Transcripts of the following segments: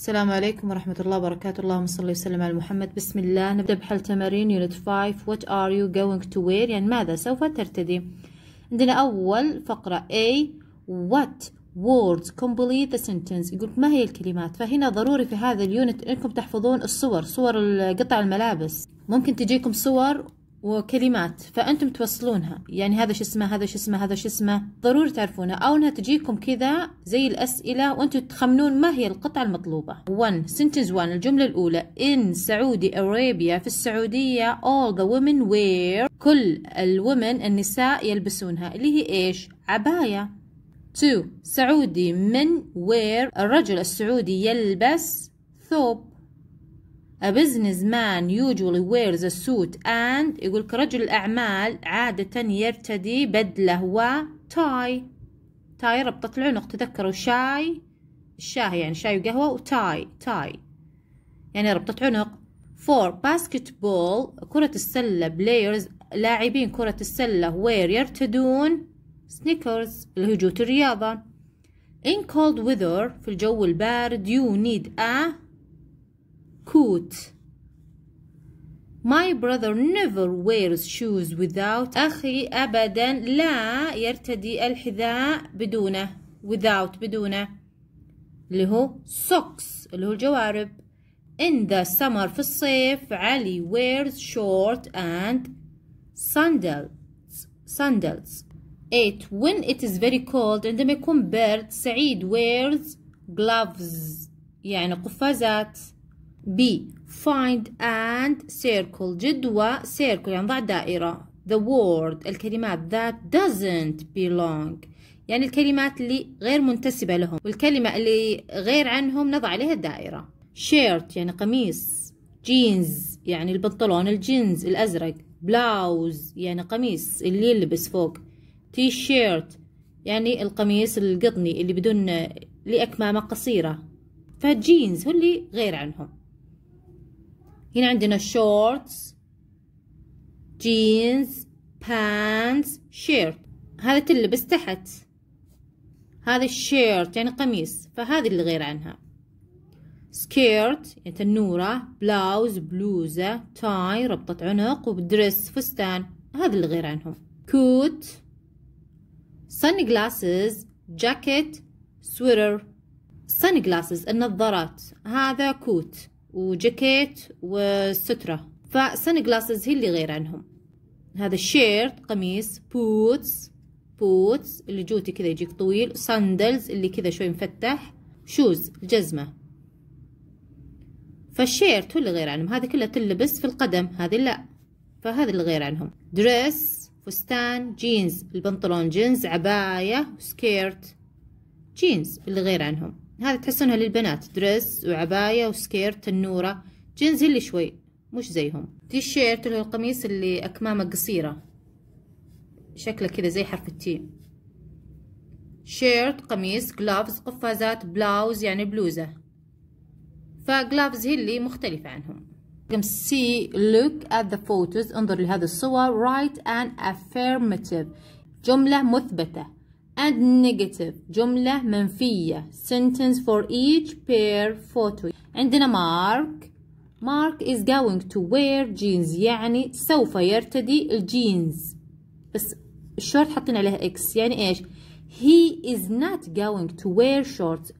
السلام عليكم ورحمة الله وبركاته اللهم صل وسلم على محمد بسم الله نبدأ بحل تمارين يونت 5 What are you going to wear يعني ماذا سوف ترتدي عندنا أول فقرة A What words complete the sentence يقول ما هي الكلمات فهنا ضروري في هذا اليونت انكم تحفظون الصور صور قطع الملابس ممكن تجيكم صور وكلمات فانتم توصلونها يعني هذا شو اسمه هذا شو اسمه هذا شو اسمه ضروري تعرفونها او انها تجيكم كذا زي الاسئله وانتم تخمنون ما هي القطعه المطلوبه 1 sentence 1 الجمله الاولى in Saudi Arabia في السعوديه all the women wear كل الومن النساء يلبسونها اللي هي ايش عبايه 2 سعودي من wear الرجل السعودي يلبس ثوب A businessman usually wears a suit and يقول رجل الأعمال عادة يرتدي بدلة و تاي تاي ربطة العنق تذكروا شاي الشاهي يعني شاي وقهوة وتاي تاي يعني ربطة عنق for basketball كرة السلة players لاعبين كرة السلة وير يرتدون سنيكرز اللي جوت الرياضة in cold weather في الجو البارد you need a coat My brother never wears shoes without أخي أبدا لا يرتدي الحذاء بدونه without بدونه اللي هو socks اللي هو الجوارب in the summer في الصيف علي wears short and sandals sandals 8 when it is very cold عندما يكون برد سعيد wears gloves يعني قفازات B find and circle جدوى circle يعني ضع دائرة the word الكلمات that doesn't belong يعني الكلمات اللي غير منتسبة لهم والكلمة اللي غير عنهم نضع عليها الدائرة shirt يعني قميص jeans يعني البنطلون الجينز الأزرق بلاوز يعني قميص اللي يلبس فوق تي شيرت يعني القميص القطني اللي بدون لأكمامة قصيرة فجينز هو اللي غير عنهم هنا عندنا شورتس جينز بانتس شيرت هذا تلبس تحت هذا الشيرت يعني قميص فهذه اللي غير عنها سكيرت يعني تنورة بلاوز بلوزة تاي ربطة عنق ودرس فستان هذا اللي غير عنهم كوت سن جلاسز جاكيت سويتر سن جلاسز النظارات هذا كوت وجاكيت وسترة فسن جلاسز هي اللي غير عنهم هذا الشيرت قميص بوتس بوتس اللي جوتي كذا يجيك طويل ساندلز اللي كذا شوي مفتح شوز الجزمة فالشيرت هو اللي غير عنهم هذه كلها تلبس في القدم هذه لا فهذا اللي غير عنهم دريس فستان جينز البنطلون جينز عباية سكيرت جينز اللي غير عنهم هذا تحسونها للبنات درس وعباية وسكيرت تنورة جينز اللي شوي مش زيهم تيشيرت اللي هو القميص اللي أكمامه قصيرة شكله كذا زي حرف التي شيرت قميص جلافز قفازات بلاوز يعني بلوزة فجلافز هي اللي مختلفة عنهم رقم سي look at the photos انظر لهذه الصور write an affirmative جملة مثبتة and negative جملة منفية sentence for each pair photo عندنا Mark Mark is going to wear jeans يعني سوف يرتدي الجينز بس الشورت حاطين عليها اكس يعني إيش He is not going to wear shorts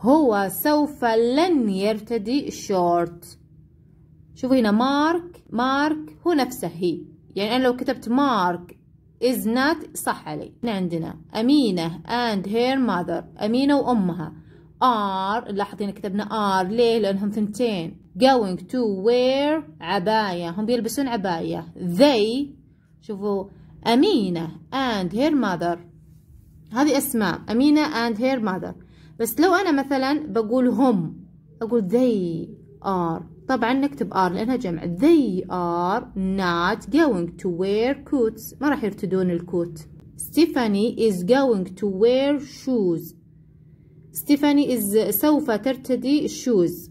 هو سوف لن يرتدي الشورت شوفوا هنا مارك مارك هو نفسه هي يعني أنا لو كتبت مارك is not صح علي احنا عندنا أمينة and her mother أمينة وأمها are لاحظ هنا كتبنا are ليه لأنهم ثنتين going to wear عباية هم بيلبسون عباية they شوفوا أمينة and her mother هذه أسماء أمينة and her mother بس لو أنا مثلا بقول هم أقول they are طبعا نكتب ار لأنها جمع they are not going to wear coats ما راح يرتدون الكوت Stephanie is going to wear shoes Stephanie is سوف ترتدي shoes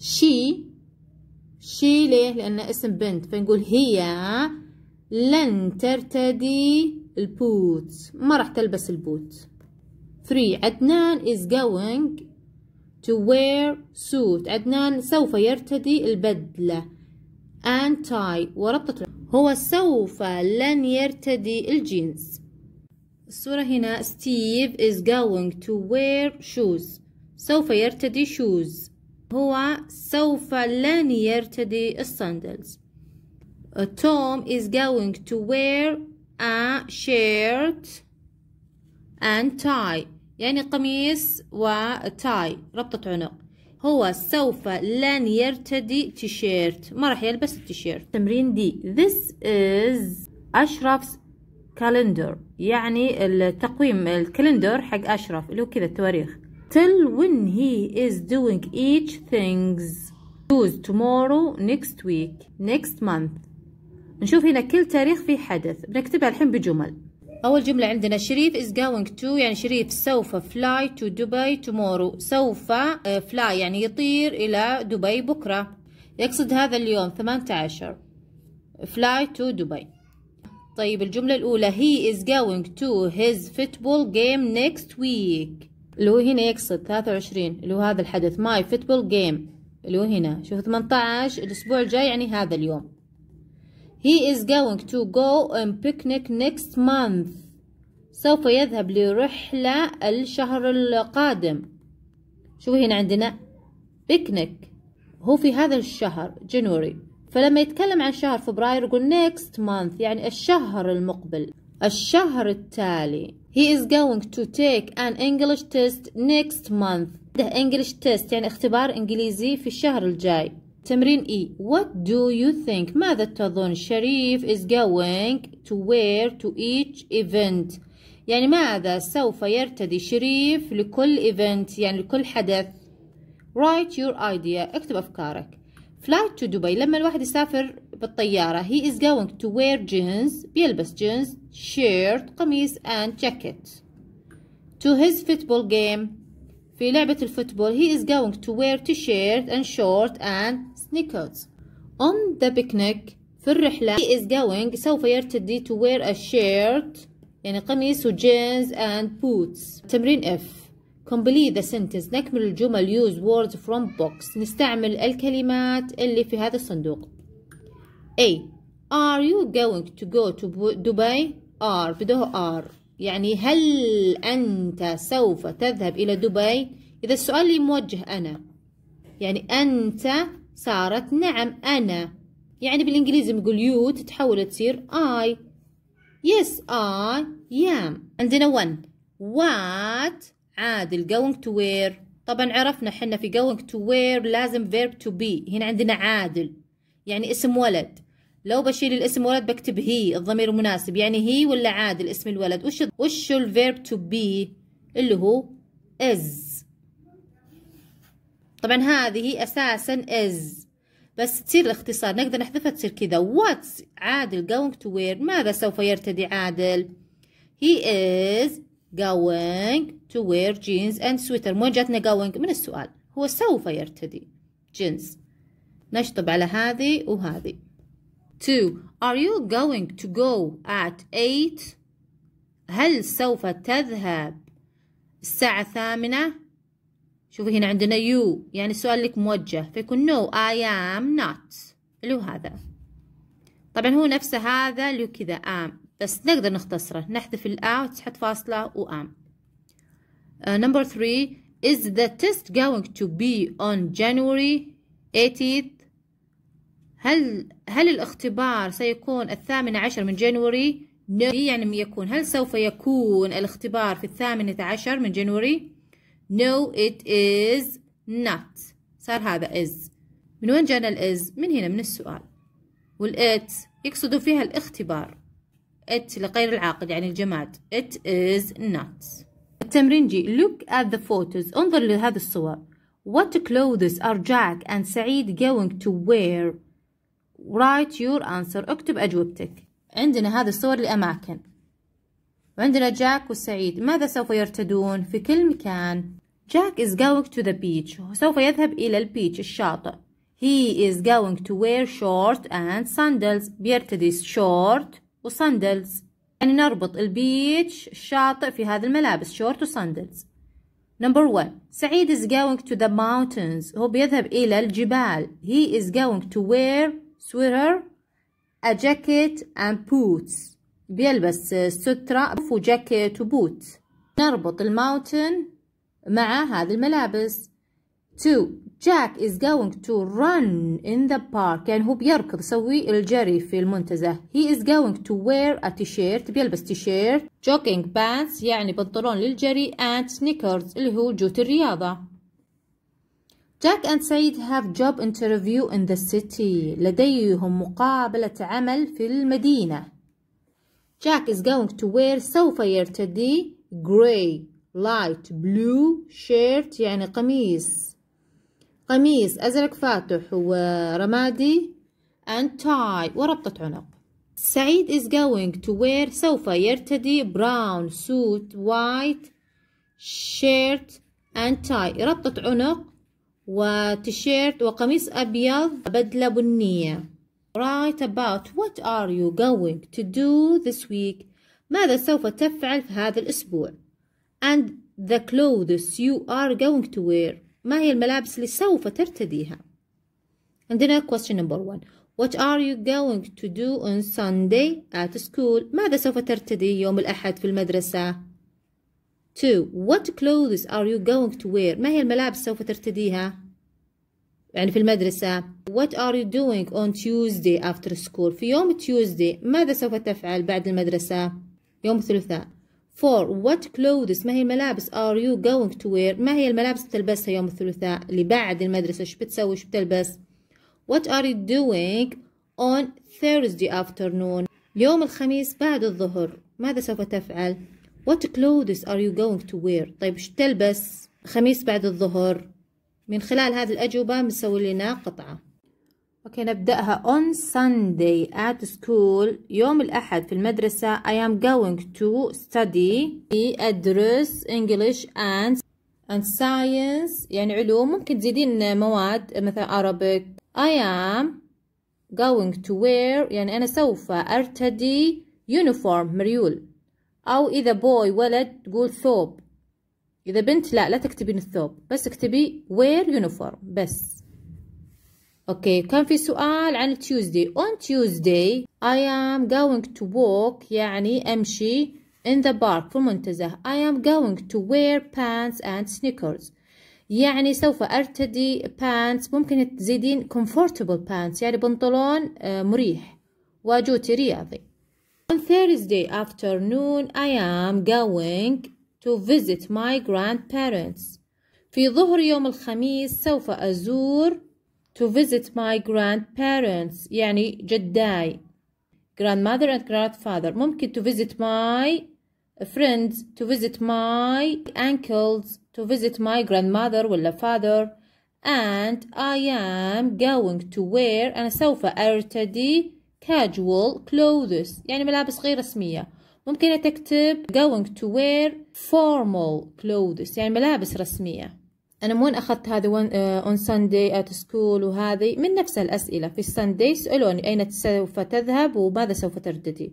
she she ليه لأن اسم بنت فنقول هي لن ترتدي البوت ما راح تلبس البوت 3 عدنان is going to wear suit عدنان سوف يرتدي البدلة and tie وربطة هو سوف لن يرتدي الجينز الصورة هنا Steve is going to wear shoes سوف يرتدي shoes هو سوف لن يرتدي الصندلز Tom is going to wear a shirt and tie يعني قميص وتاي ربطة عنق هو سوف لن يرتدي تيشيرت ما راح يلبس التيشيرت تمرين دي this is أشرف's calendar يعني التقويم الكالندر حق أشرف اللي هو كذا التواريخ till when he is doing each things choose tomorrow next week next month نشوف هنا كل تاريخ فيه حدث بنكتبها الحين بجمل أول جملة عندنا شريف is going to يعني شريف سوف fly to دبي tomorrow سوف آه، fly يعني يطير إلى دبي بكرة يقصد هذا اليوم 18 fly to دبي طيب الجملة الأولى he is going to his football game next week اللي هو هنا يقصد 23 اللي هو هذا الحدث my football game اللي هو هنا شوف 18 الأسبوع الجاي يعني هذا اليوم he is going to go on picnic next month سوف يذهب لرحلة الشهر القادم شو هنا عندنا picnic هو في هذا الشهر جنوري فلما يتكلم عن شهر فبراير يقول next month يعني الشهر المقبل الشهر التالي he is going to take an English test next month ده English test يعني اختبار انجليزي في الشهر الجاي تمرين E What do you think ماذا تظن شريف is going to wear to each event يعني ماذا سوف يرتدي شريف لكل event يعني لكل حدث Write your idea اكتب أفكارك Flight to Dubai لما الواحد يسافر بالطيارة he is going to wear jeans بيلبس jeans shirt قميص and jacket to his football game في لعبة الفوتبول he is going to wear t-shirt and short and sneakers. On the picnic في الرحلة he is going سوف يرتدي to wear a shirt يعني قميص وجينز and boots. تمرين F complete the sentence نكمل الجمل use words from box نستعمل الكلمات اللي في هذا الصندوق. A Are you going to go to Dubai? Are بدوه are يعني هل أنت سوف تذهب إلى دبي؟ إذا السؤال لي موجه أنا يعني أنت صارت نعم أنا يعني بالإنجليزي نقول يو تتحول تصير I Yes I am عندنا one What عادل going to wear طبعا عرفنا حنا في going to wear لازم verb to be هنا عندنا عادل يعني اسم ولد لو بشيل الاسم ولد بكتب هي الضمير المناسب يعني هي ولا عادل اسم الولد وش وش الفيرب تو بي اللي هو از طبعا هذه أساسا is بس تصير الاختصار نقدر نحذفها تصير كذا what's عادل going to wear ماذا سوف يرتدي عادل he is going to wear jeans and sweater من وين جاتنا going من السؤال هو سوف يرتدي جينز نشطب على هذه وهذه 2 are you going to go at 8 هل سوف تذهب الساعة الثامنة شوفي هنا عندنا يو يعني السؤال لك موجه فيكون نو اي ام نوت اللي هو هذا طبعا هو نفسه هذا اللي هو كذا ام بس نقدر نختصره نحذف الا وتحط فاصله وام نمبر 3 is the test going to be on January 18th هل هل الاختبار سيكون الثامن عشر من جانوري؟ no. يعني يكون هل سوف يكون الاختبار في الثامنة عشر من جانوري؟ No, it is not. صار هذا is. من وين جانا ال is؟ من هنا من السؤال. وال it يقصدوا فيها الاختبار. it لغير العاقل يعني الجماد. It is not. التمرين جي. Look at the photos. انظر لهذه الصور. What clothes are Jack and Saeed going to wear? Write your answer. اكتب أجوبتك. عندنا هذه الصور لأماكن. وعندنا جاك وسعيد ماذا سوف يرتدون في كل مكان جاك is going to the beach سوف يذهب إلى البيتش الشاطئ he is going to wear short and sandals بيرتدي short وصندلز يعني نربط البيتش الشاطئ في هذه الملابس short وصندلز number one سعيد is going to the mountains هو بيذهب إلى الجبال he is going to wear sweater a jacket and boots بيلبس سترة وجاكيت وبوت نربط الماوتن مع هذه الملابس تو جاك is going to run in the park يعني هو بيركض يسوي الجري في المنتزه he is going to wear a t-shirt بيلبس تيشيرت jogging pants يعني بنطلون للجري and sneakers اللي هو جوت الرياضة Jack and سعيد have job interview in the city لديهم مقابلة عمل في المدينة Jack is going to wear سوف يرتدي gray light blue shirt يعني قميص قميص أزرق فاتح ورمادي and tie وربطة عنق سعيد is going to wear سوف يرتدي brown suit white shirt and tie ربطة عنق وتيشيرت وقميص أبيض بدلة بنية Write about what are you going to do this week ماذا سوف تفعل في هذا الأسبوع and the clothes you are going to wear ما هي الملابس اللي سوف ترتديها عندنا question number one What are you going to do on Sunday at school ماذا سوف ترتدي يوم الأحد في المدرسة 2 What clothes are you going to wear ما هي الملابس سوف ترتديها يعني في المدرسة What are you doing on Tuesday after school في يوم Tuesday ماذا سوف تفعل بعد المدرسة يوم الثلاثاء For what clothes ما هي الملابس are you going to wear ما هي الملابس بتلبسها يوم الثلاثاء اللي بعد المدرسة شو بتسوي شو بتلبس What are you doing on Thursday afternoon يوم الخميس بعد الظهر ماذا سوف تفعل What clothes are you going to wear طيب شو تلبس خميس بعد الظهر من خلال هذه الأجوبة بنسوي لنا قطعة أوكي نبدأها on Sunday at school يوم الأحد في المدرسة I am going to study address English and and science يعني علوم ممكن تزيدين مواد مثلا Arabic I am going to wear يعني أنا سوف أرتدي uniform مريول أو إذا boy ولد تقول ثوب إذا بنت لا لا تكتبين الثوب بس اكتبي وير يونيفورم بس أوكي كان في سؤال عن تيوزدي on Tuesday I am going to walk يعني أمشي in the park في المنتزه I am going to wear pants and sneakers يعني سوف أرتدي pants ممكن تزيدين comfortable pants يعني بنطلون آه، مريح وجوتي رياضي On Thursday afternoon I am going to visit my grandparents في ظهر يوم الخميس سوف أزور to visit my grandparents يعني جداي grandmother and grandfather ممكن to visit my friends to visit my uncles to visit my grandmother ولا father and I am going to wear أنا سوف أرتدي casual clothes يعني ملابس غير رسمية ممكن تكتب going to wear formal clothes يعني ملابس رسمية أنا من وين أخذت هذا آه، on Sunday at school وهذه من نفس الأسئلة في Sunday سألوني أين سوف تذهب وماذا سوف ترتدي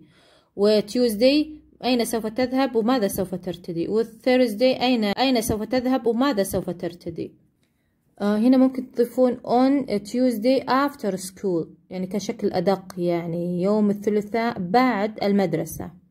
Tuesday أين سوف تذهب وماذا سوف ترتدي Thursday أين أين سوف تذهب وماذا سوف ترتدي آه هنا ممكن تضيفون on Tuesday after school يعني كشكل أدق يعني يوم الثلاثاء بعد المدرسة